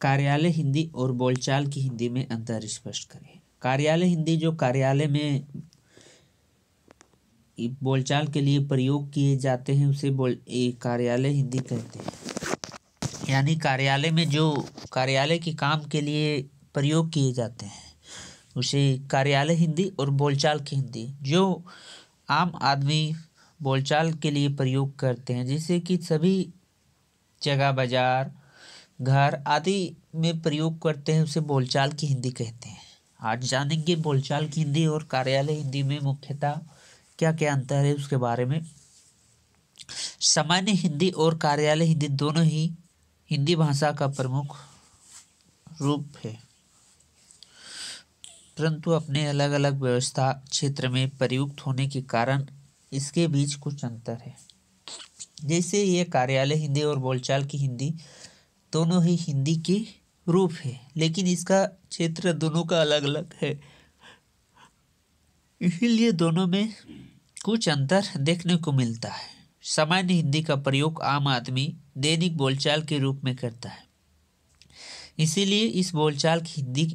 कार्यालय हिंदी और बोलचाल की हिंदी में अंतर स्पष्ट करें कार्यालय हिंदी जो कार्यालय में बोलचाल के लिए प्रयोग किए जाते हैं उसे बोल कार्यालय हिंदी कहते हैं यानी कार्यालय में जो कार्यालय के काम के लिए प्रयोग किए जाते हैं उसे कार्यालय हिंदी और बोलचाल की हिंदी जो आम आदमी बोलचाल के लिए प्रयोग करते हैं जैसे कि सभी जगह बाजार घर आदि में प्रयोग करते हैं उसे बोलचाल की हिंदी कहते हैं आज जानेंगे बोलचाल की हिंदी और कार्यालय हिंदी में मुख्यतः क्या क्या अंतर है उसके बारे में सामान्य हिंदी और कार्यालय हिंदी दोनों ही हिंदी भाषा का प्रमुख रूप है परंतु अपने अलग अलग व्यवस्था क्षेत्र में प्रयुक्त होने के कारण इसके बीच कुछ अंतर है जैसे ये कार्यालय हिंदी और बोलचाल की हिंदी दोनों ही हिंदी के रूप है लेकिन इसका क्षेत्र दोनों का अलग अलग है इसीलिए दोनों में कुछ अंतर देखने को मिलता है सामान्य हिंदी का प्रयोग आम आदमी दैनिक बोलचाल के रूप में करता है इसीलिए इस बोलचाल की हिंदी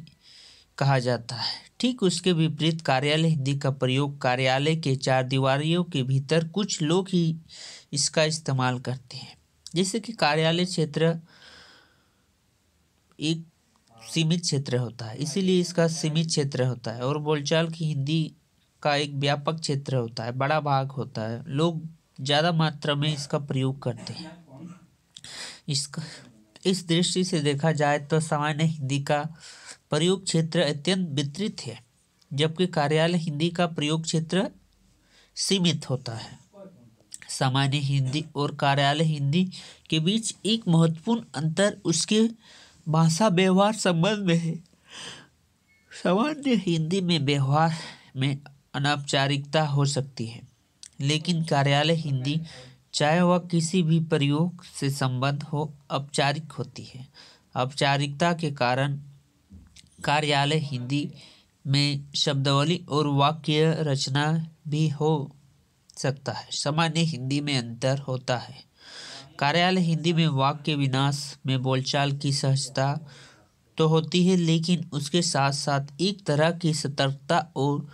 कहा जाता है ठीक उसके विपरीत कार्यालय हिंदी का प्रयोग कार्यालय के चार दीवारियों के भीतर कुछ लोग ही इसका इस्तेमाल करते हैं जैसे कि कार्यालय क्षेत्र एक सीमित क्षेत्र होता है इसीलिए इसका सीमित क्षेत्र होता है और बोलचाल की हिंदी का एक व्यापक क्षेत्र होता है बड़ा भाग होता है लोग ज़्यादा मात्रा में इसका प्रयोग करते हैं इसका इस दृष्टि से देखा जाए तो सामान्य हिंदी का प्रयोग क्षेत्र अत्यंत वितरित है जबकि कार्यालय हिंदी का प्रयोग क्षेत्र सीमित होता है सामान्य हिंदी और कार्यालय हिंदी के बीच एक महत्वपूर्ण अंतर उसके भाषा व्यवहार संबंध में है सामान्य हिंदी में व्यवहार में अनौपचारिकता हो सकती है लेकिन कार्यालय हिंदी चाहे वह किसी भी प्रयोग से संबंध हो औपचारिक होती है औपचारिकता के कारण कार्यालय हिंदी में शब्दावली और वाक्य रचना भी हो सकता है सामान्य हिंदी में अंतर होता है कार्यालय हिंदी में वाक्य विनाश में बोलचाल की सहजता तो होती है लेकिन उसके साथ साथ एक तरह की सतर्कता और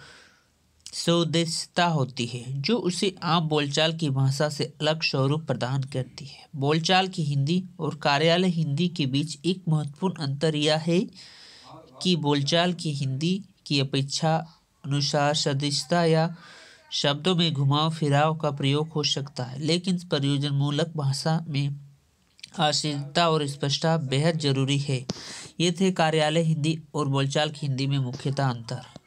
स्वदेशता होती है जो उसे आम बोलचाल की भाषा से अलग स्वरूप प्रदान करती है बोलचाल की हिंदी और कार्यालय हिंदी के बीच एक महत्वपूर्ण अंतर यह है कि बोलचाल की हिंदी की अपेक्षा अनुसार सदस्यता या शब्दों में घुमाव फिराव का प्रयोग हो सकता है लेकिन प्रयोजनमूलक भाषा में आशीलता और स्पष्टता बेहद जरूरी है ये थे कार्यालय हिंदी और बोलचाल की हिंदी में मुख्यतः अंतर